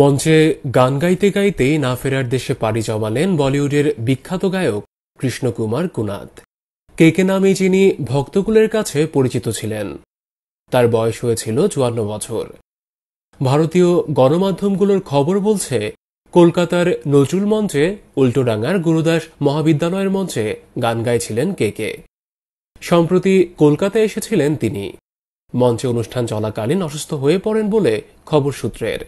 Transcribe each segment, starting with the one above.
মঞ্চে গান গাইতে গাইতেই না ফেরার দেশে পাড়ি জমালেন বলিউডের বিখ্যাত গায়ক কৃষ্ণকুমার কুনাথ কেকে নামে যিনি ভক্তকুলের কাছে পরিচিত ছিলেন তার বয়স হয়েছিল চুয়ান্ন বছর ভারতীয় গণমাধ্যমগুলোর খবর বলছে কলকাতার নজরুল মঞ্চে উল্টোডাঙ্গার গুরুদাস মহাবিদ্যালয়ের মঞ্চে গান গাইছিলেন কে কে সম্প্রতি কলকাতায় এসেছিলেন তিনি মঞ্চে অনুষ্ঠান চলাকালীন অসুস্থ হয়ে পড়েন বলে খবর সূত্রের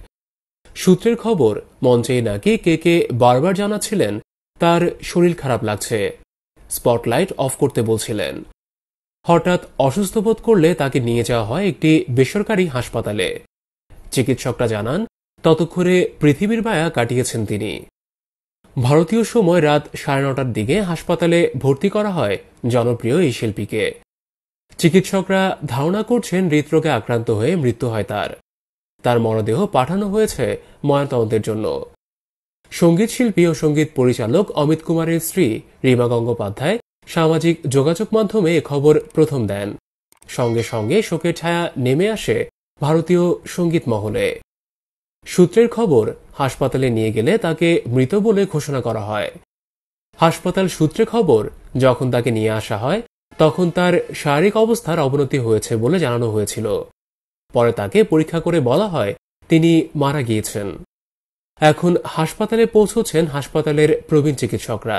সূত্রের খবর মঞ্চে নাকি কে কে বারবার জানাচ্ছিলেন তার শরীর খারাপ লাগছে স্পটলাইট অফ করতে বলছিলেন হঠাৎ অসুস্থ বোধ করলে তাকে নিয়ে যাওয়া হয় একটি বেসরকারি হাসপাতালে চিকিৎসকরা জানান ততক্ষণে পৃথিবীর মায়া কাটিয়েছেন তিনি ভারতীয় সময় রাত সাড়ে নটার দিকে হাসপাতালে ভর্তি করা হয় জনপ্রিয় এই শিল্পীকে চিকিৎসকরা ধারণা করছেন হৃদরোগে আক্রান্ত হয়ে মৃত্যু হয় তার তার মরদেহ পাঠানো হয়েছে ময়নাতদন্তের জন্য সঙ্গীত শিল্পী ও সঙ্গীত পরিচালক অমিত কুমারের স্ত্রী রিমা গঙ্গোপাধ্যায় সামাজিক যোগাযোগ মাধ্যমে এ খবর প্রথম দেন সঙ্গে সঙ্গে শোকের ছায়া নেমে আসে ভারতীয় সঙ্গীত মহলে সূত্রের খবর হাসপাতালে নিয়ে গেলে তাকে মৃত বলে ঘোষণা করা হয় হাসপাতাল সূত্রে খবর যখন তাকে নিয়ে আসা হয় তখন তার শারীরিক অবস্থার অবনতি হয়েছে বলে জানানো হয়েছিল পরে তাকে পরীক্ষা করে বলা হয় তিনি মারা গিয়েছেন এখন হাসপাতালে পৌঁছছেন হাসপাতালের প্রবীণ চিকিৎসকরা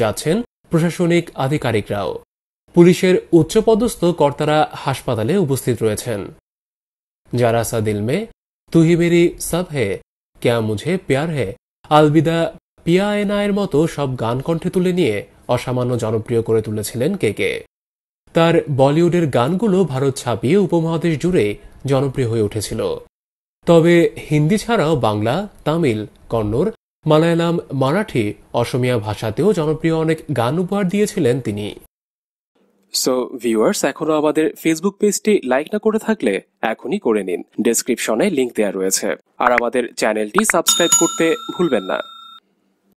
যাচ্ছেন প্রশাসনিক আধিকারিকরাও পুলিশের উচ্চপদস্থ কর্তারা হাসপাতালে উপস্থিত রয়েছেন যারা সাদিল মে তুহি মেরি সব হে ক্যা মুঝে প্যার হে আলবিদা পিয়া এনায়ের মতো সব গান কণ্ঠে তুলে নিয়ে অসামান্য জনপ্রিয় করে তুলেছিলেন কে কে তার বলিউডের গানগুলো ভারত ছাপিয়ে উপমহাদেশ জুড়ে জনপ্রিয় হয়ে উঠেছিল তবে হিন্দি ছাড়াও বাংলা তামিল কন্নড় মালায়ালাম মারাঠি অসমিয়া ভাষাতেও জনপ্রিয় অনেক গান উপহার দিয়েছিলেন তিনি সো ভিউয়ার্স এখনও আমাদের ফেসবুক পেজটি লাইক না করে থাকলে এখনই করে নিন ডেসক্রিপশনে লিংক দেওয়া রয়েছে আর আমাদের চ্যানেলটি সাবস্ক্রাইব করতে ভুলবেন না